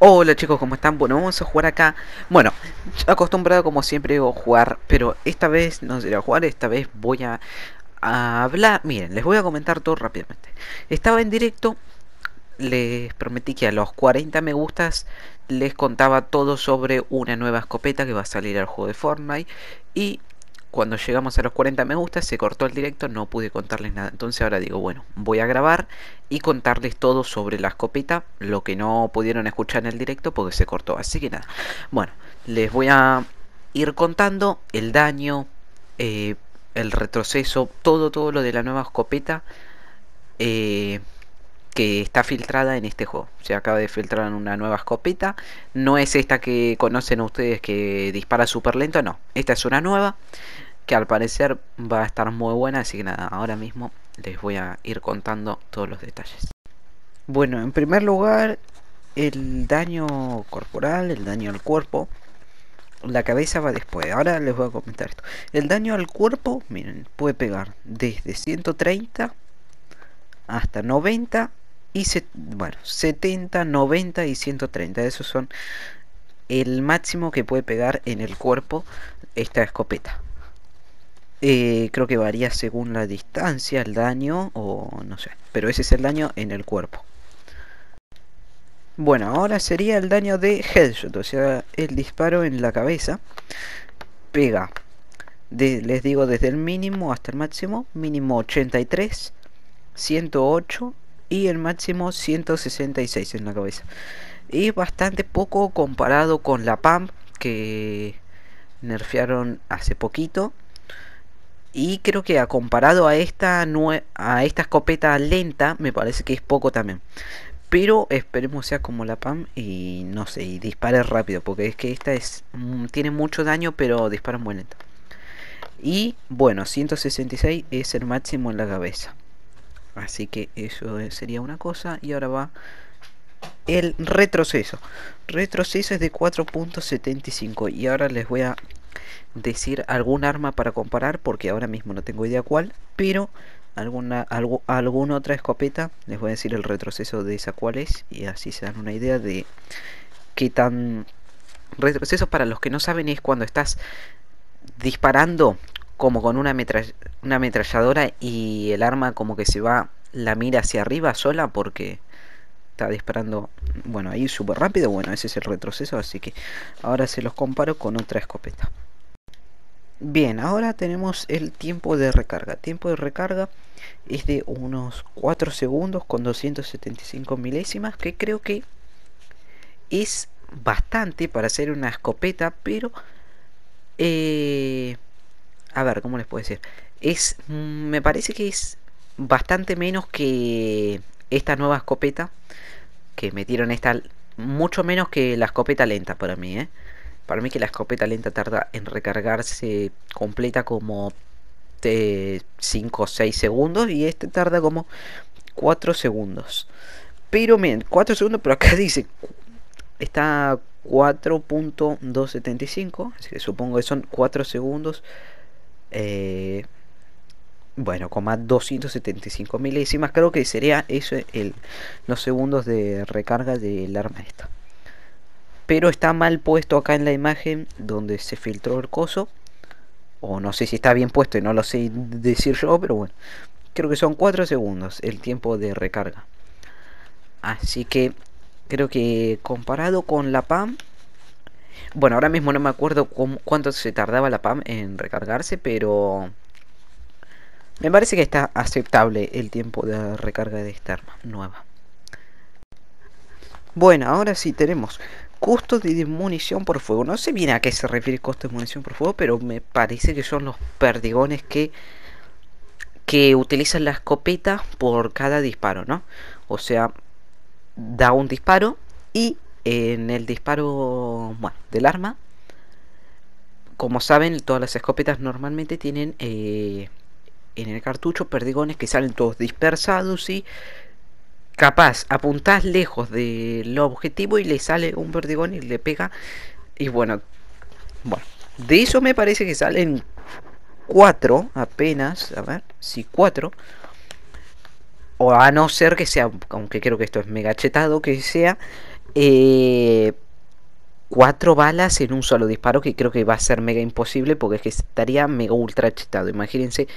Hola chicos, ¿cómo están? Bueno, vamos a jugar acá. Bueno, acostumbrado como siempre a jugar, pero esta vez no será jugar, esta vez voy a, hablar. Miren, les voy a comentar todo rápidamente. Estaba en directo, les prometí que a los 40 me gustas les contaba todo sobre una nueva escopeta que va a salir al juego de Fortnite y cuando llegamos a los 40 me gusta se cortó el directo, no pude contarles nada. Entonces ahora digo, bueno, voy a grabar y contarles todo sobre la escopeta, lo que no pudieron escuchar en el directo porque se cortó. Así que nada, bueno, les voy a ir contando el daño, eh, el retroceso, todo, todo lo de la nueva escopeta. Eh, que está filtrada en este juego. Se acaba de filtrar en una nueva escopeta. No es esta que conocen ustedes que dispara súper lento, no. Esta es una nueva que al parecer va a estar muy buena. Así que nada, ahora mismo les voy a ir contando todos los detalles. Bueno, en primer lugar, el daño corporal, el daño al cuerpo. La cabeza va después. Ahora les voy a comentar esto. El daño al cuerpo, miren, puede pegar desde 130 hasta 90 y bueno, 70, 90 y 130. Esos son el máximo que puede pegar en el cuerpo esta escopeta. Eh, creo que varía según la distancia, el daño o no sé. Pero ese es el daño en el cuerpo. Bueno, ahora sería el daño de headshot, o sea, el disparo en la cabeza. Pega, les digo, desde el mínimo hasta el máximo. Mínimo 83, 108 y el máximo 166 en la cabeza. Es bastante poco comparado con la PAM que nerfearon hace poquito. Y creo que comparado a esta, a esta escopeta lenta, me parece que es poco también. Pero esperemos sea como la PAM y no sé, y dispare rápido. Porque es que esta es, mm, tiene mucho daño, pero dispara muy lento. Y bueno, 166 es el máximo en la cabeza. Así que eso eh, sería una cosa. Y ahora va el retroceso. Retroceso es de 4.75. Y ahora les voy a decir algún arma para comparar porque ahora mismo no tengo idea cuál. Pero alguna, algo, alguna otra escopeta. Les voy a decir el retroceso de esa cuál es. Y así se dan una idea de qué tan... Retroceso para los que no saben es cuando estás disparando como con una, una ametralladora y el arma como que se va la mira hacia arriba sola porque está disparando, bueno, ahí súper rápido, bueno, ese es el retroceso, así que ahora se los comparo con otra escopeta. Bien, ahora tenemos el tiempo de recarga. Tiempo de recarga es de unos 4 segundos con 275 milésimas, que creo que es bastante para hacer una escopeta, pero... Eh, a ver, ¿cómo les puedo decir? Es, mm, me parece que es bastante menos que esta nueva escopeta que metieron esta, mucho menos que la escopeta lenta para mí, ¿eh? Para mí que la escopeta lenta tarda en recargarse completa como 5 eh, o 6 segundos y este tarda como 4 segundos. Pero miren, 4 segundos, pero acá dice está 4.275, así que supongo que son 4 segundos eh, bueno, más 275 milésimas, creo que sería eso los segundos de recarga del arma esta. Pero está mal puesto acá en la imagen donde se filtró el coso. O no sé si está bien puesto y no lo sé decir yo, pero bueno. Creo que son 4 segundos el tiempo de recarga. Así que creo que comparado con la PAM bueno, ahora mismo no me acuerdo cuánto se tardaba la PAM en recargarse, pero... Me parece que está aceptable el tiempo de recarga de esta arma nueva. Bueno, ahora sí tenemos costo de munición por fuego. No sé bien a qué se refiere costo de munición por fuego, pero me parece que son los perdigones que, que utilizan la escopeta por cada disparo, ¿no? O sea, da un disparo y en el disparo del arma, como saben, todas las escopetas normalmente tienen eh, en el cartucho perdigones que salen todos dispersados y capaz apuntas lejos del objetivo y le sale un perdigón y le pega. Y bueno, bueno, de eso me parece que salen cuatro apenas, a ver, si cuatro. O a no ser que sea, aunque creo que esto es mega chetado, que sea eh, cuatro balas en un solo disparo que creo que va a ser mega imposible porque es que estaría mega ultra chetado. Imagínense,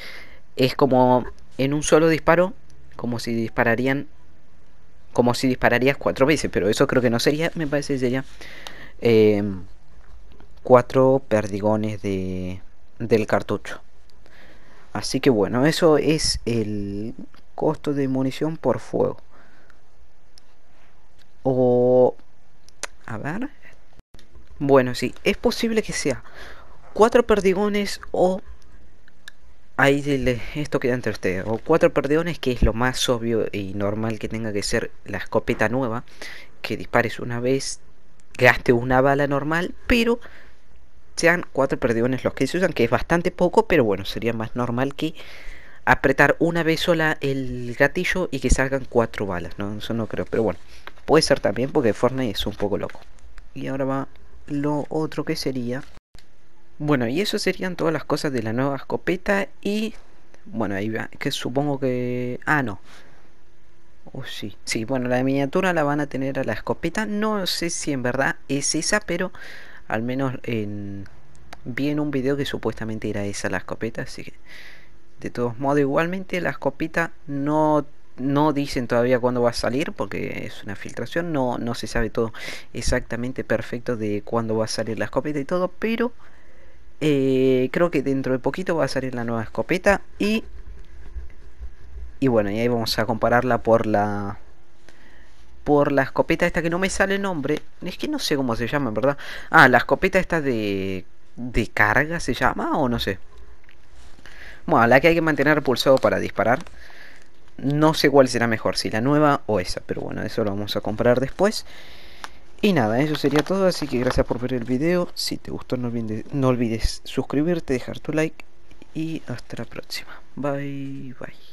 es como en un solo disparo, como si dispararían, como si dispararías cuatro veces, pero eso creo que no sería, me parece sería em, cuatro perdigones de, del cartucho. Así que bueno, eso es el costo de munición por fuego. O... A ver. Bueno, sí, es posible que sea cuatro perdigones o... Ahí esto queda entre ustedes. O cuatro perdigones, que es lo más obvio y normal que tenga que ser la escopeta nueva. Que dispares una vez, gaste una bala normal, pero sean cuatro perdigones los que se usan, que es bastante poco, pero bueno, sería más normal que apretar una vez sola el gatillo y que salgan cuatro balas, ¿no? Eso no creo, pero bueno. Puede ser también porque Fortnite es un poco loco. Y ahora va lo otro que sería. Bueno, y eso serían todas las cosas de la nueva escopeta. Y bueno, ahí va. Que supongo que. Ah, no. Oh, sí. Sí, bueno, la miniatura la van a tener a la escopeta. No sé si en verdad es esa, pero al menos en... vi en un video que supuestamente era esa la escopeta. Así que, de todos modos, igualmente la escopeta no no dicen todavía cuándo va a salir porque es una filtración, no, no se sabe todo exactamente perfecto de cuándo va a salir la escopeta y todo, pero eh, creo que dentro de poquito va a salir la nueva escopeta y, y bueno, y ahí vamos a compararla por la por la escopeta esta que no me sale el nombre, es que no sé cómo se llama, en verdad. Ah, la escopeta esta de de carga se llama o no sé. Bueno, la que hay que mantener pulsado para disparar. No sé cuál será mejor, si la nueva o esa, pero bueno, eso lo vamos a comprar después. Y nada, eso sería todo, así que gracias por ver el video. Si te gustó no olvides, no olvides suscribirte, dejar tu like y hasta la próxima. Bye, bye.